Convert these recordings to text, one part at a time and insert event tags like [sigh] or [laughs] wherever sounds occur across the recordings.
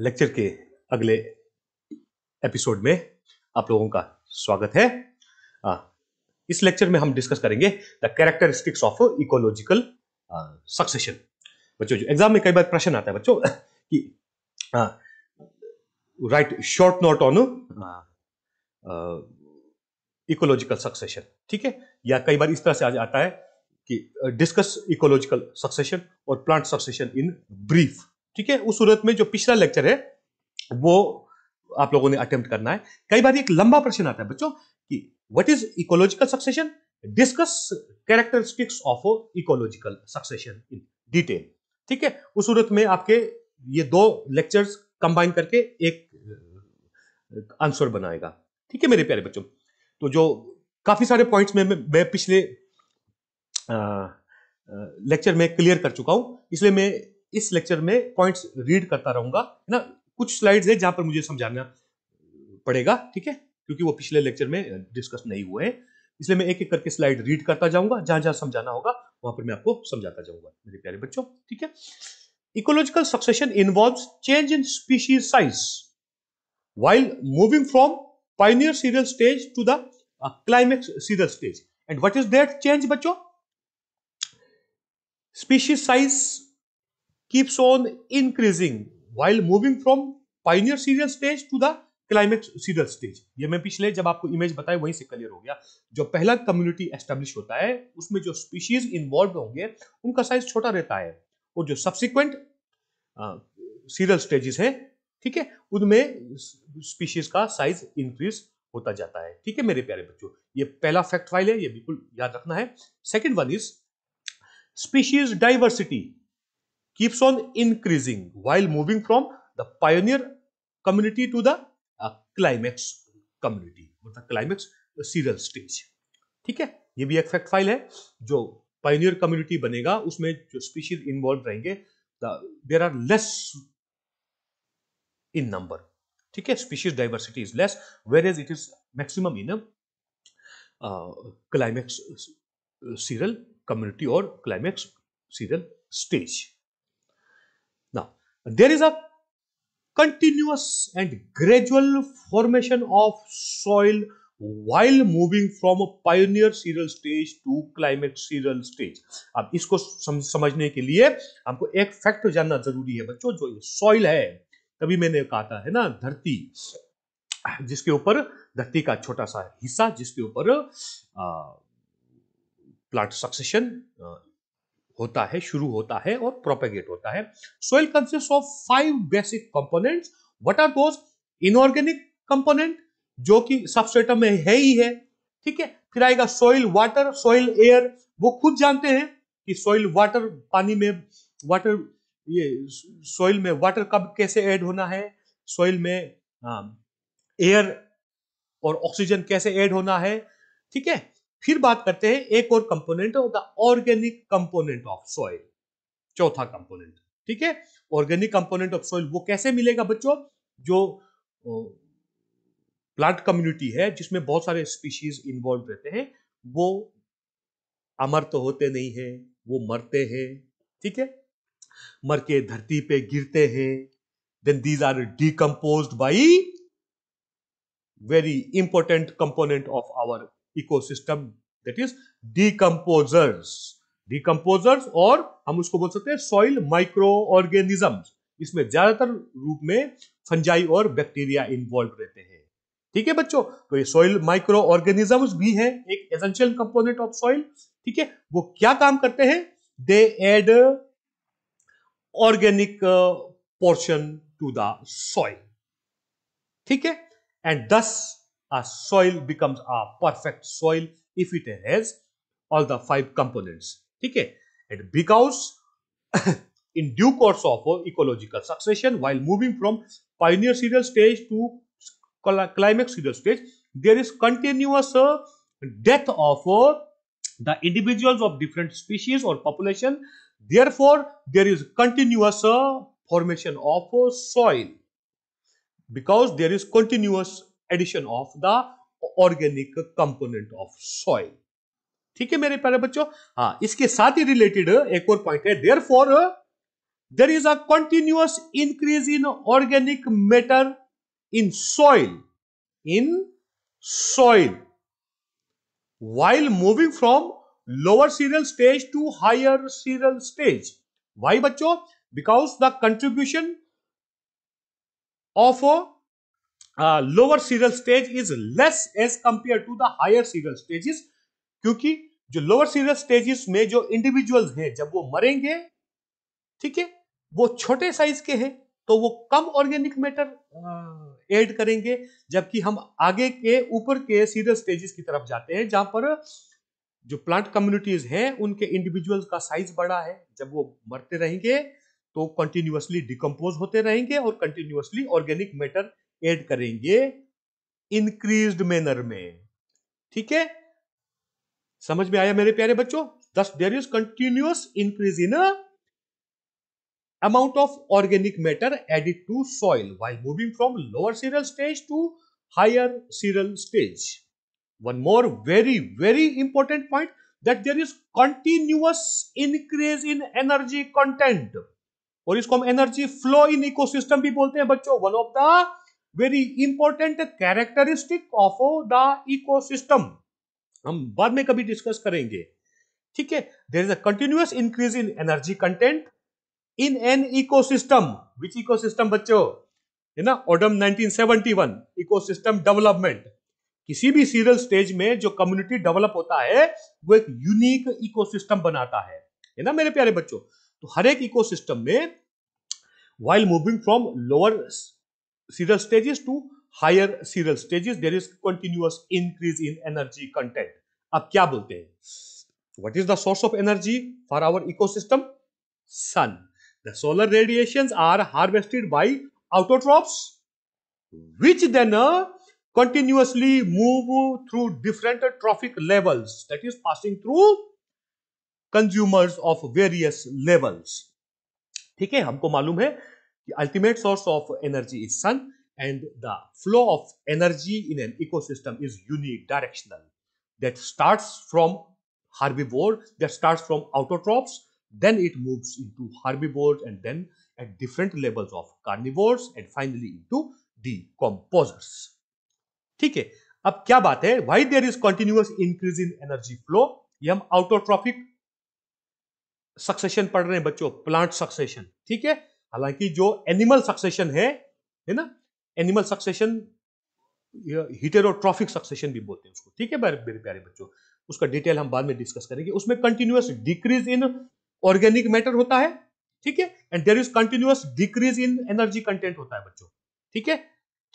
Lecture के अगले episode में आप लोगों का स्वागत है इस लेक्चर में हम डिस्कस करेंगे the characteristics of ecological succession बच्चों जो एग्जाम में कई बार प्रश्न आता है बच्चों [laughs] कि write short note on ecological succession ठीक है या कई बार इस तरह से आज आता है कि डिस्कस इकोलॉजिकल सक्सेशन और प्लांट सक्सेशन इन ब्रीफ ठीक है उस सूरत में जो पिछला लेक्चर है वो आप लोगों ने अटेम्प्ट करना है कई बार एक लंबा प्रश्न आता है बच्चों कि what is ecological succession discuss characteristics of ecological succession in detail ठीक है उस सूरत में आपके ये दो लेक्चर्स कंबाइन करके एक आंसर बनाएगा ठीक है मेरे प्यारे बच्चों तो जो काफी सारे पॉइंट्स में मैं पिछले लेक्चर में क्लियर कर चुका हूं इसलिए मैं इस लेक्चर में पॉइंट्स रीड करता रहूंगा है ना कुछ स्लाइड्स है जहां पर मुझे समझाना पड़ेगा ठीक है क्योंकि वो पिछले लेक्चर में डिस्कस नहीं हुए हैं इसलिए मैं एक एक करके स्लाइड रीड करता जाऊंगा जहां जहां समझाना होगा वहां पर मैं आपको समझाता जाऊंगा मेरे प्यारे बच्चों ठीक है ecological succession involve change in species size while moving from pioneer serial stage to the climax serial stage and what is is change बच्चों species size keeps on increasing while moving from pioneer serial stage to the climax serial stage ये मैं पिछले जब आपको image बताया वहीं से clear हो गया जो पहला कम्युनिटी एस्टेब्लिश होता है उसमें जो स्पीशीज इन्वॉल्व होंगे उनका साइज छोटा रहता है और जो सब्सिक्वेंट सीरियल स्टेजेस है ठीक है उनमें स्पीशीज का साइज इंक्रीज होता जाता है ठीक है मेरे प्यारे बच्चों ये पहला फैक्ट फाइल है ये बिल्कुल याद रखना है second one is species diversity keeps on increasing while moving from the pioneer community to the uh, climax community or the climax serial stage ठीक है ये भी एक फैक्ट फाइल है जो पायोनियर कम्युनिटी बनेगा उसमें जो स्पीशीज इन्वॉल्व रहेंगे there are less in number ठीक है species diversity is less where is it is maximum in climax serial community और climax serial stage there is a continuous and gradual formation of soil while moving from pioneer serial stage to climax serial stage. अब इसको सम, समझने के लिए हमको एक fact जानना जरूरी है बच्चों जो ये सॉइल है कभी मैंने कहा था है ना धरती जिसके ऊपर धरती का छोटा सा हिस्सा जिसके ऊपर प्लांट सक्सेशन होता है शुरू होता है और प्रोपेगेट होता है soil consist of five basic components what are those inorganic component जो कि सबस्टेटम में है ही है ठीक है फिर आएगा सोइल वाटर सोइल एयर वो खुद जानते हैं कि सोइल वाटर पानी में वाटर ये सोइल में वाटर कब कैसे ऐड होना है सोइल में एयर हाँ, और ऑक्सीजन कैसे ऐड होना है ठीक है फिर बात करते हैं एक और component the organic component of soil चौथा कंपोनेंट ठीक है ऑर्गेनिक कंपोनेंट ऑफ सॉइल वो कैसे मिलेगा बच्चों जो प्लांट कम्युनिटी है जिसमें बहुत सारे स्पीशीज इन्वॉल्व रहते हैं वो अमर तो होते नहीं है वो मरते हैं ठीक है मर के धरती पे गिरते हैं then these are decompose by very important component of our ecosystem that is decomposers decomposers और हम उसको बोल सकते हैं सॉइल माइक्रो ऑर्गेनिज्म इसमें ज्यादातर रूप में फंजाई और बैक्टीरिया इन्वॉल्व रहते हैं ठीक है बच्चों तो ये सॉइल माइक्रो ऑर्गेनिज्म भी है एक एसेंशियल कंपोनेंट ऑफ सॉइल ठीक है वो क्या काम करते हैं they add organic portion to the soil ठीक है एंड दस A soil becomes a perfect soil if it has all the five components. Okay, and because in due course of ecological succession, while moving from pioneer serial stage to climax serial stage, there is continuous uh, death of uh, the individuals of different species or population. Therefore, there is continuous uh, formation of uh, soil because there is continuous addition of the organic component of soil ठीक है मेरे प्यारे बच्चों हाँ इसके साथ ही related एक और पॉइंट है therefore there is a continuous increase in organic matter in soil in soil while moving from lower serial stage to higher serial stage why बच्चों because the contribution of lower serial stage is less as compare to the higher serial stages क्योंकि जो lower serial stages में जो individual हैं जब वो मरेंगे ठीक है वो छोटे साइज के हैं तो वो कम ऑर्गेनिक मैटर ऐड करेंगे जबकि हम आगे के ऊपर के सीरियल स्टेजेस की तरफ जाते हैं जहां पर जो प्लांट कम्युनिटीज हैं उनके इंडिविजुअल का साइज बड़ा है जब वो मरते रहेंगे तो कंटिन्यूसली डिकम्पोज होते रहेंगे और कंटिन्यूसली ऑर्गेनिक मैटर ऐड करेंगे इंक्रीज मैनर में ठीक है समझ में आया मेरे प्यारे बच्चों thus there is continuous increase in amount of organic matter added to soil while moving from lower serial stage to higher serial stage one more very very important point that there is continuous increase in energy content और इसको हम energy flow in ecosystem भी बोलते हैं बच्चों one of the very important characteristic of the ecosystem हम बाद में कभी डिस्कस करेंगे ठीक है there is a continuous increase in energy content in an ecosystem which ecosystem बच्चों है ना ओडम 1971 इकोसिस्टम डेवलपमेंट किसी भी सीरियल स्टेज में जो कम्युनिटी डेवलप होता है वो एक यूनिक इकोसिस्टम बनाता है है ना मेरे प्यारे बच्चों तो हर एक इकोसिस्टम में while moving from lower serial stages to higher serial stages there is continuous increase in energy content ab kya bolte hain what is the source of energy for our ecosystem sun the solar radiations are harvested by autotrophs which then uh, continuously move through different uh, trophic levels that is passing through consumers of various levels ठीक है हमको मालूम है The ultimate source of energy is sun and the flow of energy in an ecosystem is unidirectional. That starts from herbivore, that starts from autotrophs, then it moves into herbivores and then at different levels of carnivores and finally into decomposers. ठीक है अब क्या बात है why there is continuous increase in energy flow ये हम autotrophic succession पढ़ रहे हैं बच्चों plant succession. ठीक है हालांकि जो एनिमल सक्सेशन है है ना एनिमल सक्सेशन हीटेरोट्रॉफिक सक्सेशन भी बोलते हैं उसको ठीक है मेरे प्यारे प्यारे बच्चों उसका डिटेल हम बाद में डिस्कस करेंगे उसमें continuous decrease in organic matter होता है ठीक है and there is continuous decrease in energy content होता है बच्चों ठीक है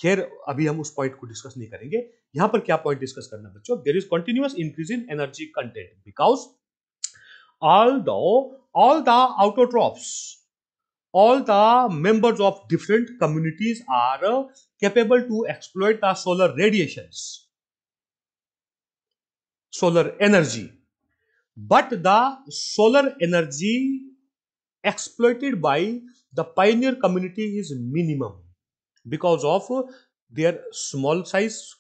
खैर अभी हम उस पॉइंट को डिस्कस नहीं करेंगे यहां पर क्या पॉइंट डिस्कस करना बच्चों there is continuous increase in energy content because all the all the autotrophs all the members of different communities are uh, capable to exploit the solar radiations solar energy but the solar energy exploited by the pioneer community is minimum because of their small size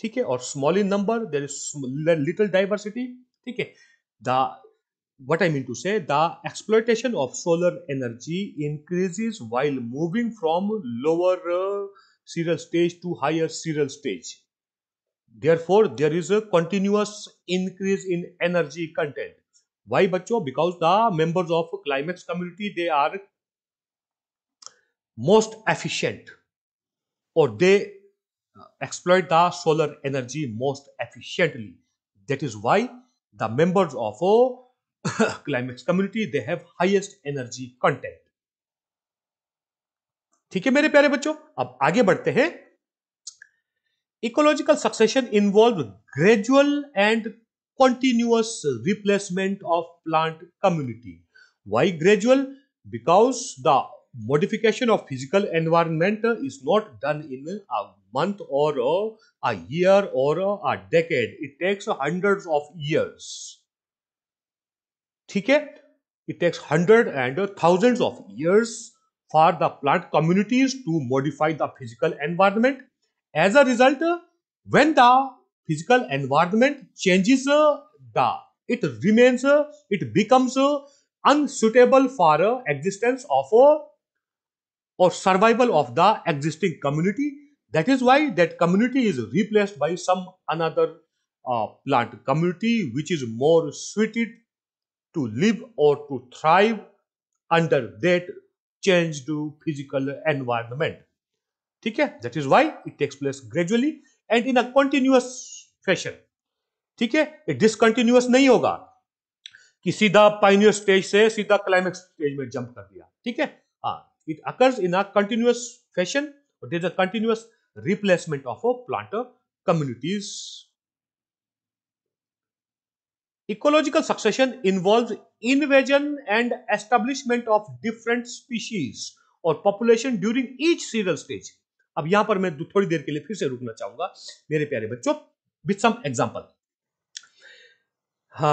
ठीक है small in number there is little diversity little diversity what I mean to say, the exploitation of solar energy increases while moving from lower uh, serial stage to higher serial stage. Therefore, there is a continuous increase in energy content. Why, bacho? Because the members of climax community, they are most efficient or they uh, exploit the solar energy most efficiently. That is why the members of uh, climax community they have highest energy content ठीक है मेरे प्यारे बच्चों अब आगे बढ़ते हैं ecological succession involve gradual and continuous replacement of plant community why gradual because the modification of physical environment is not done in a month और अ ईयर और a decade it takes hundred of hundreds ठीक है it takes thousands of years for the plant communities to modify the physical environment. As a result, when the physical environment changes, the it remains, it becomes unsuitable for existence of or survival of the existing community. That is why that community is replaced by some another uh, plant community which is more suited to live or to thrive under that changed physical environment. ठीक है that is why it takes place gradually and in a continuous fashion ठीक है ये discontinuous नहीं होगा कि सीधा pioneer stage से सीधा क्लाइमेक्स स्टेज में जंप कर दिया ठीक है it occurs in a continuous fashion it is a continuous replacement of a plant communities ecological succession involve invasion and establishment of different species और population during each seasonal stage अब यहां पर मैं थोड़ी देर के लिए फिर से रुकना चाहूंगा मेरे प्यारे बच्चों विथ सम एग्जाम्पल हा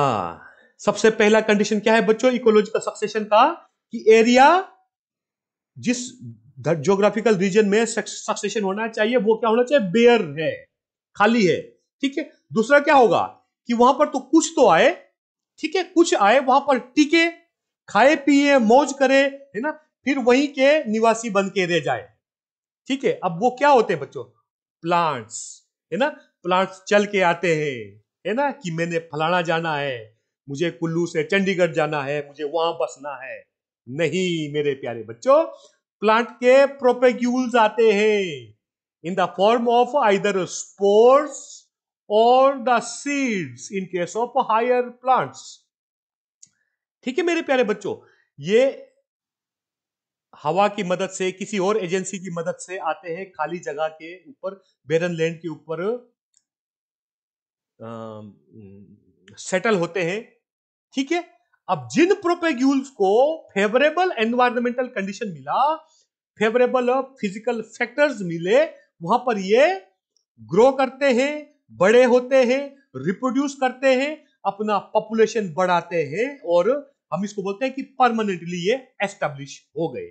सबसे पहला कंडीशन क्या है बच्चों इकोलॉजिकल सक्सेशन का कि एरिया जिस जोग्राफिकल रीजन में सक्सेशन होना चाहिए वो क्या होना चाहिए बेयर है खाली है ठीक है दूसरा क्या होगा कि वहां पर तो कुछ तो आए ठीक है कुछ आए वहां पर टिके खाए पिए मौज करे है ना फिर वहीं के निवासी बन के रह जाए ठीक है अब वो क्या होते हैं बच्चों प्लांट्स है ना प्लांट्स चल के आते हैं है ना कि मैंने फलाना जाना है मुझे कुल्लू से चंडीगढ़ जाना है मुझे वहां बसना है नहीं मेरे प्यारे बच्चों प्लांट के प्रोपेग्यूल्स आते हैं in the form of either spores और the seeds in case of higher plants ठीक है मेरे प्यारे बच्चों ये हवा की मदद से किसी और एजेंसी की मदद से आते हैं खाली जगह के ऊपर बेरन लैंड के ऊपर सेटल होते हैं ठीक है अब जिन प्रोपेग्यूल्स को फेवरेबल एनवायरमेंटल कंडीशन मिला फेवरेबल फिजिकल फैक्टर्स मिले वहां पर ये ग्रो करते हैं बड़े होते हैं रिप्रोड्यूस करते हैं अपना पॉपुलेशन बढ़ाते हैं और हम इसको बोलते हैं कि परमानेंटली ये एस्टेब्लिश हो गए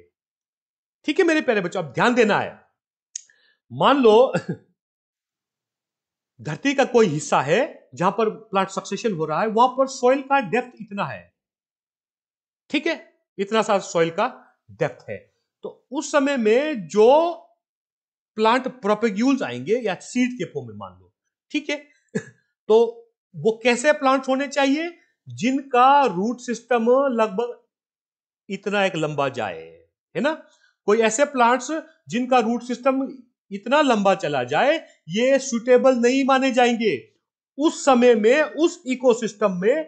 ठीक है मेरे प्यारे बच्चों अब ध्यान देना है मान लो धरती का कोई हिस्सा है जहां पर प्लांट सक्सेशन हो रहा है वहां पर सॉइल का डेप्थ इतना है ठीक है इतना सा सॉइल का डेप्थ है तो उस समय में जो प्लांट प्रोपेग्यूल्स आएंगे या सीड के फॉर्म में मान लो ठीक है [laughs] तो वो कैसे प्लांट होने चाहिए जिनका रूट सिस्टम लगभग इतना एक लंबा जाए है ना कोई ऐसे प्लांट्स जिनका रूट सिस्टम इतना लंबा चला जाए ये सुटेबल नहीं माने जाएंगे उस समय में उस इकोसिस्टम में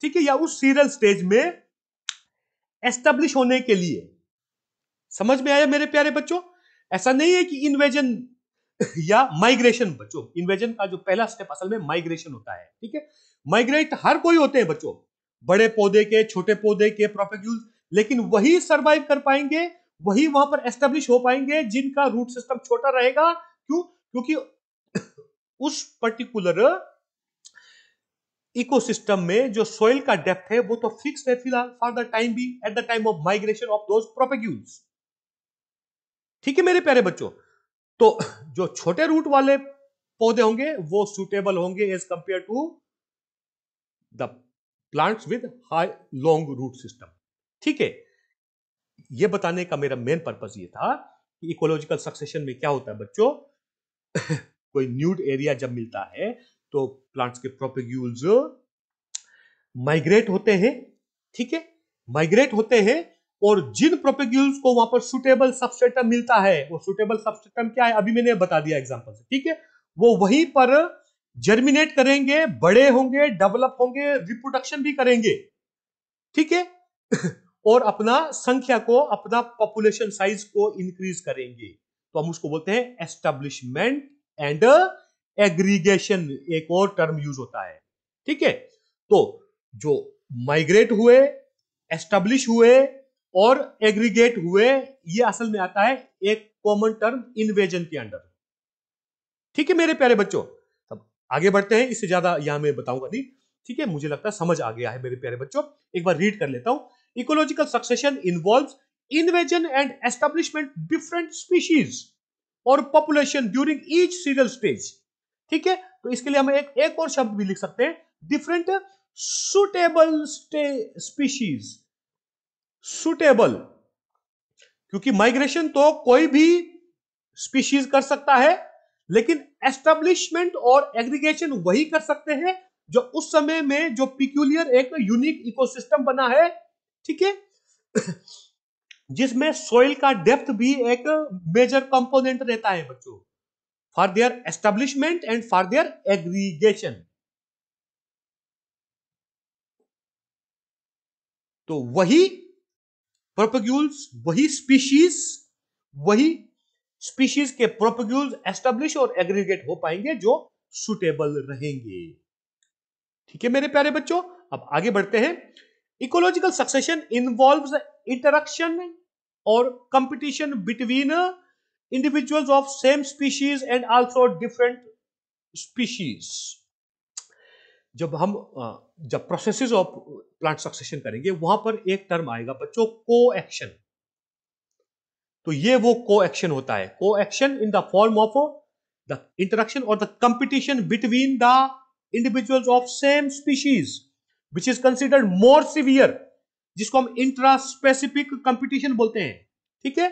ठीक है या उस सीरियल स्टेज में एस्टेब्लिश होने के लिए समझ में आया मेरे प्यारे बच्चों ऐसा नहीं है कि इन्वेजन [laughs] या माइग्रेशन बच्चों इन्वेजन का जो पहला स्टेप असल में माइग्रेशन होता है ठीक है माइग्रेट हर कोई होते हैं बच्चों बड़े पौधे के छोटे पौधे के प्रोपेग्यूल लेकिन वही सरवाइव कर पाएंगे वही वहां पर एस्टेब्लिश हो पाएंगे जिनका रूट सिस्टम छोटा रहेगा क्यों क्योंकि [coughs] उस पर्टिकुलर इकोसिस्टम में जो सोइल का डेप्थ है वो तो फिक्स है फिलहाल फॉर द टाइम भी at the time of migration of those propagules ठीक है मेरे प्यारे बच्चों तो जो छोटे रूट वाले पौधे होंगे वो सुटेबल होंगे as compare to the plants with high long root system ठीक है ये बताने का मेरा मेन पर्पज ये था कि इकोलॉजिकल सक्सेशन में क्या होता है बच्चों [laughs] कोई न्यूड एरिया जब मिलता है तो प्लांट्स के प्रोपिग्यूल्स माइग्रेट होते हैं ठीक है माइग्रेट होते हैं और जिन प्रोपेग्यूल्स को वहां पर सुटेबल सबस्टेटम मिलता है वो सुटेबल सबस्टेटम क्या है अभी मैंने बता दिया एग्जाम्पल से ठीक है वो वहीं पर जर्मिनेट करेंगे बड़े होंगे डेवलप होंगे रिप्रोडक्शन भी करेंगे ठीक है [laughs] और अपना संख्या को अपना पॉपुलेशन साइज को इंक्रीज करेंगे तो हम उसको बोलते हैं एस्टेब्लिशमेंट एंड एग्रीगेशन एक और टर्म यूज होता है ठीक है तो जो माइग्रेट हुए एस्टेब्लिश हुए और एग्रीगेट हुए ये असल में आता है एक कॉमन टर्म इन्वेजन के अंडर ठीक है मेरे प्यारे बच्चों तब आगे बढ़ते हैं इससे ज्यादा यहां मैं बताऊंगा नहीं ठीक है मुझे लगता है समझ आ गया है मेरे प्यारे बच्चों एक बार रीड कर लेता हूं ecological succession involve invasion and establishment different species और population during each serial stage ठीक है तो इसके लिए हम एक एक और शब्द भी लिख सकते हैं डिफरेंट सुटेबल स्पीशीज सुटेबल क्योंकि माइग्रेशन तो कोई भी स्पीशीज कर सकता है लेकिन एस्टेब्लिशमेंट और एग्रीगेशन वही कर सकते हैं जो उस समय में जो पिक्यूलियर एक यूनिक इकोसिस्टम बना है ठीक है [coughs] जिसमें सोइल का डेप्थ भी एक मेजर कंपोनेंट रहता है बच्चों for their establishment and for their aggregation तो वही प्रोपोग्यूल्स वही स्पीशीज वही स्पीशीज के प्रोपेग्यूल्स एस्टेब्लिश और एग्रीगेट हो पाएंगे जो सुटेबल रहेंगे ठीक है मेरे प्यारे बच्चों अब आगे बढ़ते हैं इकोलॉजिकल सक्सेशन इन्वॉल्व इंटरक्शन और competition between individuals of same species and also different species जब हम जब प्रोसेसेस ऑफ प्लांट सक्सेशन करेंगे वहां पर एक टर्म आएगा बच्चों को एक्शन तो ये वो को एक्शन होता है को action in the form of the interaction और the competition between the individuals of same species which is considered more severe जिसको हम इंट्रा स्पेसिफिक कंपिटिशन बोलते हैं ठीक है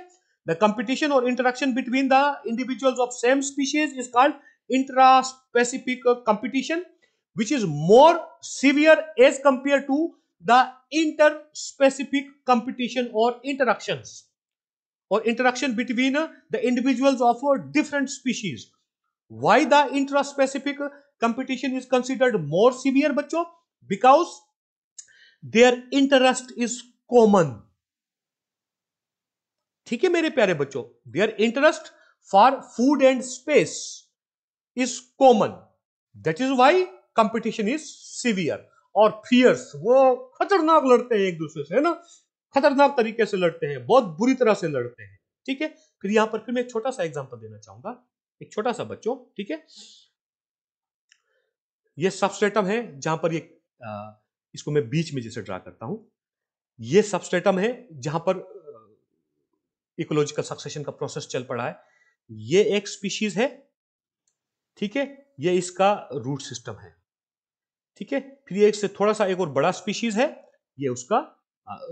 द कंपिटिशन और interaction between the individuals of same species is called intra specific competition which is more severe as compared to the interspecific competition or interactions or interaction between uh, the individuals of uh, different species. Why the intraspecific competition is considered more severe, bacho? Because their interest is common. ठीक है मेरे प्यारे बच्चों their interest for food and space is common that is why competition is severe और fierce वो खतरनाक लड़ते हैं एक दूसरे से है ना खतरनाक तरीके से लड़ते हैं बहुत बुरी तरह से लड़ते हैं ठीक है फिर यहाँ पर फिर मैं एक छोटा सा एग्जाम्पल देना चाहूंगा एक छोटा सा बच्चों ठीक है ये सबस्टेटम है जहां पर ये आ, इसको मैं बीच में जैसे ड्रा करता हूं ये सबस्टेटम है जहां पर इकोलॉजिकल सक्सेशन का प्रोसेस चल पड़ा है ये एक स्पीशीज है ठीक है ये इसका रूट सिस्टम है ठीक है थ्री एक्स से थोड़ा सा एक और बड़ा स्पीशीज है ये उसका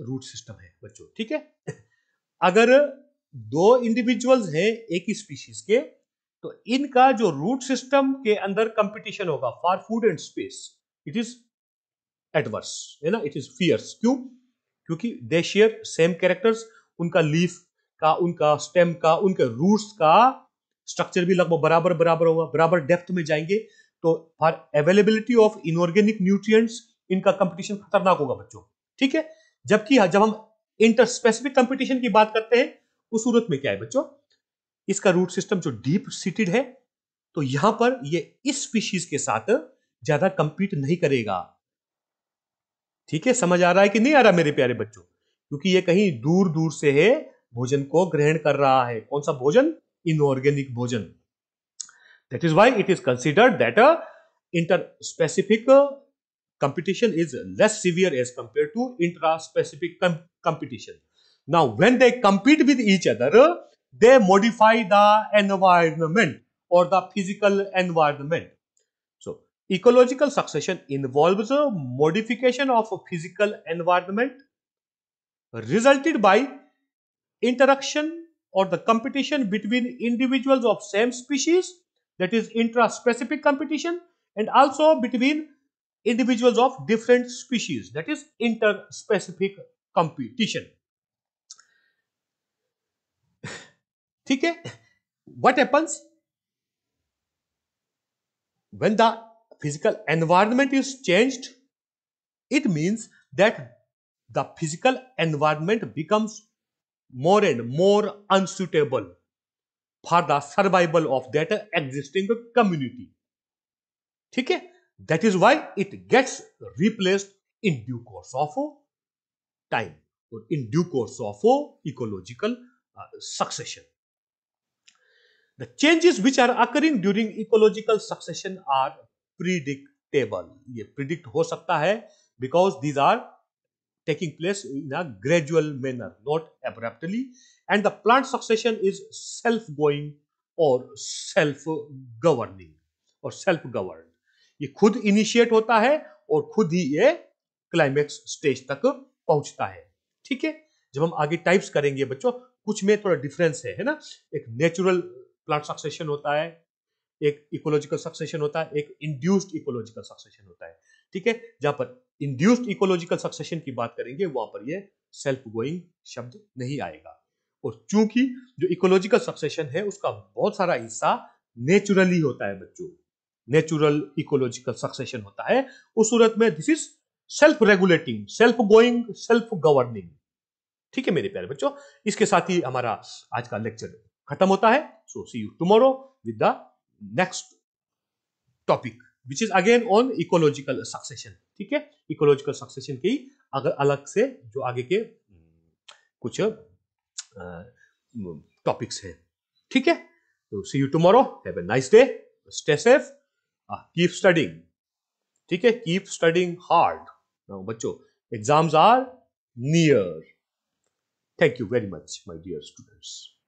रूट सिस्टम है बच्चों ठीक है [laughs] अगर दो इंडिविजुअल्स हैं एक ही स्पीशीज के तो इनका जो रूट सिस्टम के अंदर कंपटीशन होगा for food and space it is adverse है ना इट इज फियर्स क्यों क्योंकि दे शेयर सेम कैरेक्टर्स उनका लीफ का उनका स्टेम का उनके रूट्स का स्ट्रक्चर भी लगभग बराबर बराबर होगा बराबर डेप्थ में जाएंगे तो for availability of inorganic nutrients इनका कंपटीशन खतरनाक होगा बच्चों ठीक है जबकि हाँ, जब हम इंटर स्पेसिफिक कंपटीशन की बात करते हैं उस सूरत में क्या है बच्चों इसका रूट सिस्टम जो डीप सीटेड है तो यहां पर ये इस स्पीशीज के साथ ज्यादा कंपीट नहीं करेगा ठीक है समझ आ रहा है कि नहीं आ रहा मेरे प्यारे बच्चों क्योंकि ये कहीं दूर दूर से है भोजन को ग्रहण कर रहा है कौन सा भोजन इनऑर्गेनिक भोजन That is why it is considered that a interspecific uh, competition is less severe as compared to intraspecific com competition. Now, when they compete with each other, uh, they modify the environment or the physical environment. So, ecological succession involves a modification of a physical environment resulted by interaction or the competition between individuals of same species that is intra-specific competition and also between individuals of different species that is interspecific competition Okay? [laughs] what happens when the physical environment is changed it means that the physical environment becomes more and more unsuitable for the survival of that existing community ठीक है that is why it gets replaced in due course of time और in due course of ecological succession the changes which are occurring during ecological succession are predictable ये predict हो सकता है because these are taking place in a gradual manner, not abruptly. And the plant succession is self-going और self governing और self govern ये खुद initiate होता है और खुद ही ये क्लाइमेक्स स्टेज तक पहुंचता है ठीक है जब हम आगे टाइप्स करेंगे बच्चों कुछ में थोड़ा डिफरेंस है है ना एक नेचुरल प्लांट सक्सेशन होता है एक इकोलॉजिकल सक्सेशन होता है एक इंड्यूस्ड इकोलॉजिकल सक्सेशन होता है ठीक है जहां पर इंड्यूस्ड इकोलॉजिकल सक्सेशन की बात करेंगे वहां पर ये सेल्फ गोइंग शब्द नहीं आएगा और चूंकि जो इकोलॉजिकल सक्सेशन है उसका बहुत सारा हिस्सा नेचुरली होता है बच्चों नेचुरल इकोलॉजिकल सक्सेशन होता है उस सूरत में this is self regulating self going self governing ठीक है मेरे प्यारे बच्चों इसके साथ ही हमारा आज का लेक्चर खत्म होता है so see you tomorrow with the next topic which is again on ecological succession ठीक है इकोलॉजिकल सक्सेशन की अगर अलग से जो आगे के हम्म, कुछ टॉपिक्स है ठीक है तो see you tomorrow have a nice day stay safe keep studying ठीक है कीप स्टडिंग हार्ड बच्चों exams are near thank you very much my dear students